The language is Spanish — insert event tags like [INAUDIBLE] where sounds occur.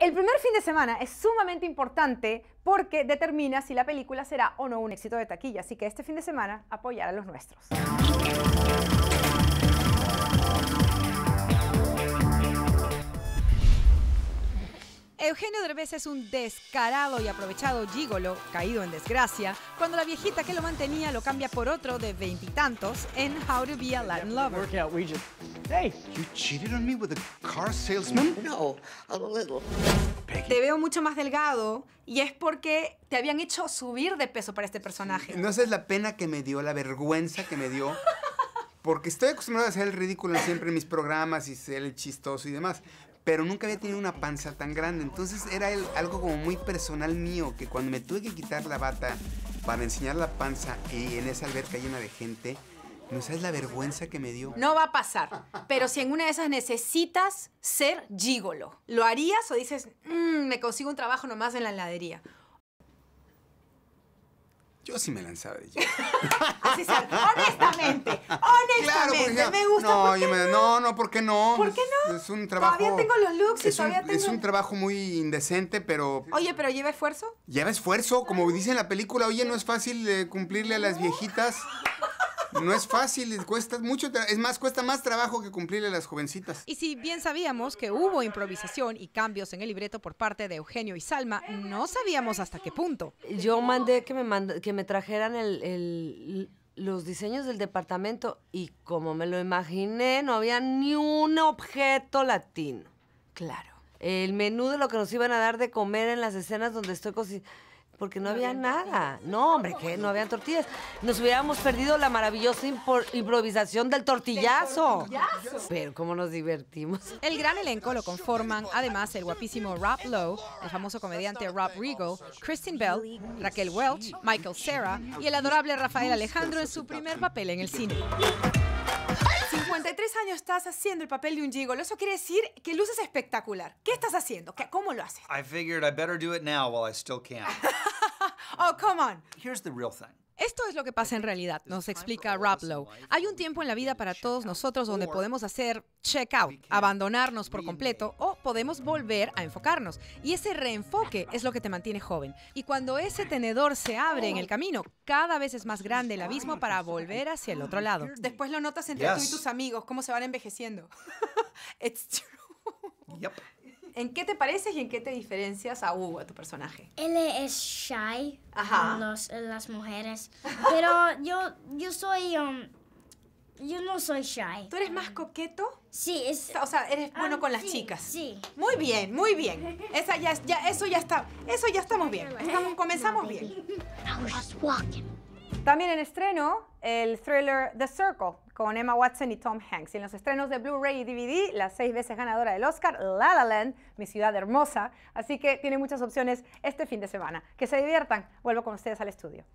El primer fin de semana es sumamente importante porque determina si la película será o no un éxito de taquilla, así que este fin de semana apoyar a los nuestros. Eugenio Derbez es un descarado y aprovechado gigolo caído en desgracia cuando la viejita que lo mantenía lo cambia por otro de veintitantos en How to Be a Latin Lover. Te veo mucho más delgado y es porque te habían hecho subir de peso para este personaje. No es la pena que me dio, la vergüenza que me dio. Porque estoy acostumbrado a ser el ridículo siempre en mis programas y ser el chistoso y demás pero nunca había tenido una panza tan grande. Entonces era algo como muy personal mío, que cuando me tuve que quitar la bata para enseñar la panza y en esa alberca llena de gente, no sabes la vergüenza que me dio. No va a pasar, pero si en una de esas necesitas ser gigolo, ¿lo harías o dices, mm, me consigo un trabajo nomás en la heladería? Yo sí me lanzaba de gigolo. [LAUGHS] Honestamente, honestamente. No, no, ¿por qué no? ¿Por qué no? Es, un trabajo. Todavía tengo los looks y todavía tengo. Es un trabajo muy indecente, pero. Oye, pero lleva esfuerzo. Lleva esfuerzo, como dice en la película. Oye, no es fácil eh, cumplirle a las viejitas. No es fácil, cuesta mucho, es más, cuesta más trabajo que cumplirle a las jovencitas. Y si bien sabíamos que hubo improvisación y cambios en el libreto por parte de Eugenio y Salma, no sabíamos hasta qué punto. Yo mandé que me, que me trajeran el los diseños del departamento y como me lo imaginé, no había ni un objeto latino. Claro. El menú de lo que nos iban a dar de comer en las escenas donde estoy cocinando porque no, había nada. No, hombre, que no habían tortillas. Nos hubiéramos perdido la maravillosa improvisación del tortillazo. Pero cómo nos divertimos. El gran elenco lo conforman además el guapísimo Rob Lowe, el famoso comediante Rob Regal, Kristen Bell, Raquel Welch, Michael Serra y el adorable Rafael Alejandro en su primer papel en el cine. Tres años estás haciendo el papel de un gigolo. Eso quiere decir que luces espectacular. ¿Qué estás haciendo? ¿Qué, ¿Cómo lo haces? I figured I better do it now while I still can. [LAUGHS] oh, come on. Here's the real thing. Eso es lo que pasa en realidad, nos explica raplow Hay un tiempo en la vida para todos nosotros donde podemos hacer check out, abandonarnos por completo o podemos volver a enfocarnos. Y ese reenfoque es lo que te mantiene joven. Y cuando ese tenedor se abre en el camino, cada vez es más grande el abismo para volver hacia el otro lado. Después lo notas entre tú y tus amigos, cómo se van envejeciendo. [LAUGHS] It's ¿En qué te pareces y en qué te diferencias a Hugo, a tu personaje? Él es shy, Ajá. las mujeres. Pero [LAUGHS] yo, yo soy... Um, yo no soy shy. ¿Tú eres más um, coqueto? Sí, es... O sea, eres ah, bueno con las chicas. Sí. Muy bien, muy bien. Esa ya, eso ya está... Eso ya estamos bien. Estamos, comenzamos bien. [LAUGHS] También en estreno el thriller The Circle con Emma Watson y Tom Hanks. Y en los estrenos de Blu-ray y DVD, la seis veces ganadora del Oscar, La La Land, mi ciudad hermosa. Así que tiene muchas opciones este fin de semana. Que se diviertan. Vuelvo con ustedes al estudio.